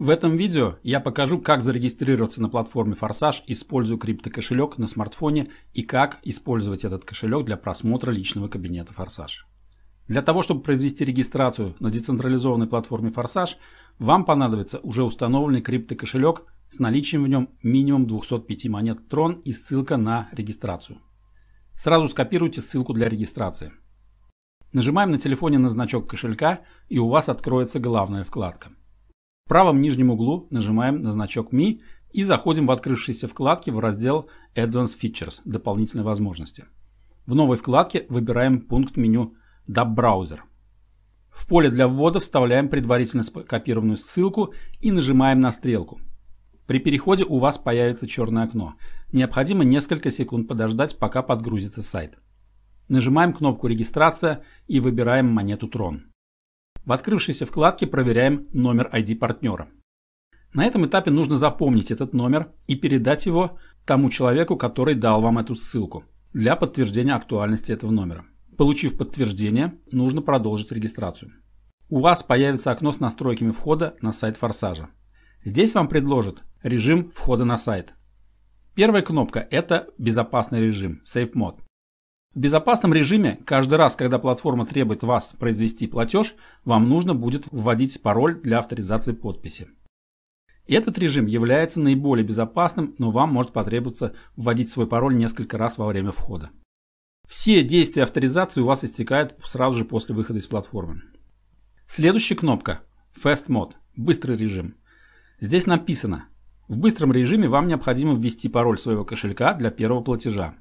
В этом видео я покажу, как зарегистрироваться на платформе Forsage, используя криптокошелек на смартфоне и как использовать этот кошелек для просмотра личного кабинета Forsage. Для того, чтобы произвести регистрацию на децентрализованной платформе Forsage, вам понадобится уже установленный криптокошелек с наличием в нем минимум 205 монет Tron и ссылка на регистрацию. Сразу скопируйте ссылку для регистрации. Нажимаем на телефоне на значок кошелька и у вас откроется главная вкладка. В правом нижнем углу нажимаем на значок Mi и заходим в открывшиеся вкладки в раздел Advanced Features – дополнительные возможности. В новой вкладке выбираем пункт меню DAB Browser. В поле для ввода вставляем предварительно скопированную ссылку и нажимаем на стрелку. При переходе у вас появится черное окно. Необходимо несколько секунд подождать, пока подгрузится сайт. Нажимаем кнопку «Регистрация» и выбираем монету «Трон». В открывшейся вкладке проверяем номер ID партнера. На этом этапе нужно запомнить этот номер и передать его тому человеку, который дал вам эту ссылку для подтверждения актуальности этого номера. Получив подтверждение, нужно продолжить регистрацию. У вас появится окно с настройками входа на сайт Форсажа. Здесь вам предложат режим входа на сайт. Первая кнопка – это безопасный режим, Safe Mode. В безопасном режиме каждый раз, когда платформа требует вас произвести платеж, вам нужно будет вводить пароль для авторизации подписи. Этот режим является наиболее безопасным, но вам может потребоваться вводить свой пароль несколько раз во время входа. Все действия авторизации у вас истекают сразу же после выхода из платформы. Следующая кнопка Fast Mode – быстрый режим. Здесь написано, в быстром режиме вам необходимо ввести пароль своего кошелька для первого платежа.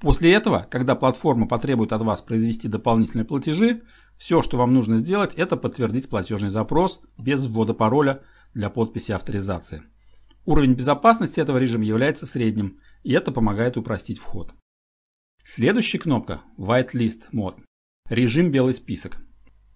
После этого, когда платформа потребует от вас произвести дополнительные платежи, все, что вам нужно сделать, это подтвердить платежный запрос без ввода пароля для подписи авторизации. Уровень безопасности этого режима является средним, и это помогает упростить вход. Следующая кнопка – Whitelist mode. Режим «Белый список».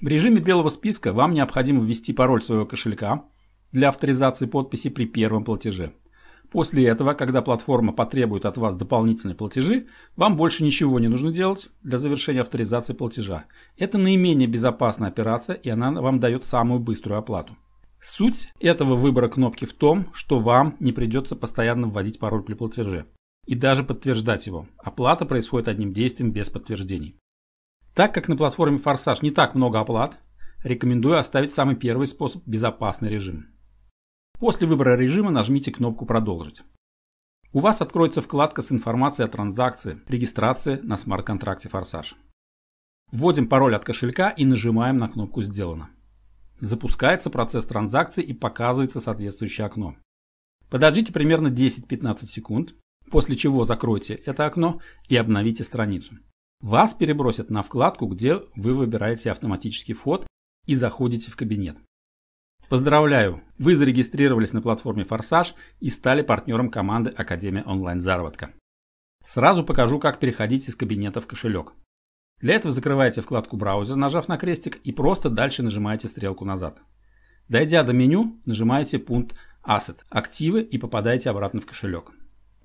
В режиме белого списка вам необходимо ввести пароль своего кошелька для авторизации подписи при первом платеже – После этого, когда платформа потребует от вас дополнительные платежи, вам больше ничего не нужно делать для завершения авторизации платежа. Это наименее безопасная операция, и она вам дает самую быструю оплату. Суть этого выбора кнопки в том, что вам не придется постоянно вводить пароль при платеже и даже подтверждать его. Оплата происходит одним действием без подтверждений. Так как на платформе Форсаж не так много оплат, рекомендую оставить самый первый способ – безопасный режим. После выбора режима нажмите кнопку «Продолжить». У вас откроется вкладка с информацией о транзакции, регистрации на смарт-контракте «Форсаж». Вводим пароль от кошелька и нажимаем на кнопку «Сделано». Запускается процесс транзакции и показывается соответствующее окно. Подождите примерно 10-15 секунд, после чего закройте это окно и обновите страницу. Вас перебросят на вкладку, где вы выбираете автоматический вход и заходите в кабинет. Поздравляю! Вы зарегистрировались на платформе «Форсаж» и стали партнером команды Академия онлайн-заработка. Сразу покажу, как переходить из кабинета в кошелек. Для этого закрываете вкладку «Браузер», нажав на крестик, и просто дальше нажимаете стрелку назад. Дойдя до меню, нажимаете пункт «Asset» – «Активы» и попадаете обратно в кошелек.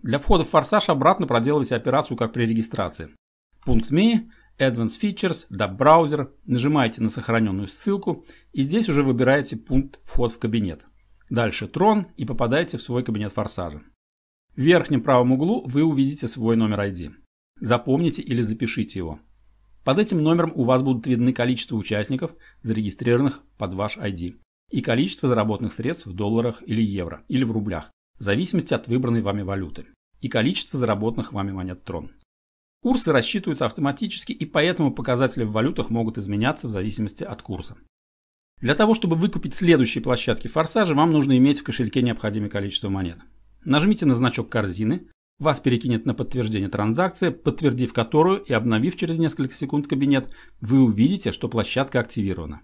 Для входа в «Форсаж» обратно проделывайте операцию, как при регистрации. Пункт «Ми» Advanced Features, DAP браузер. нажимаете на сохраненную ссылку и здесь уже выбираете пункт «Вход в кабинет». Дальше «Трон» и попадаете в свой кабинет форсажа. В верхнем правом углу вы увидите свой номер ID. Запомните или запишите его. Под этим номером у вас будут видны количество участников, зарегистрированных под ваш ID, и количество заработанных средств в долларах или евро, или в рублях, в зависимости от выбранной вами валюты, и количество заработанных вами монет Трон. Курсы рассчитываются автоматически, и поэтому показатели в валютах могут изменяться в зависимости от курса. Для того, чтобы выкупить следующие площадки форсажа, вам нужно иметь в кошельке необходимое количество монет. Нажмите на значок корзины, вас перекинет на подтверждение транзакции, подтвердив которую и обновив через несколько секунд кабинет, вы увидите, что площадка активирована.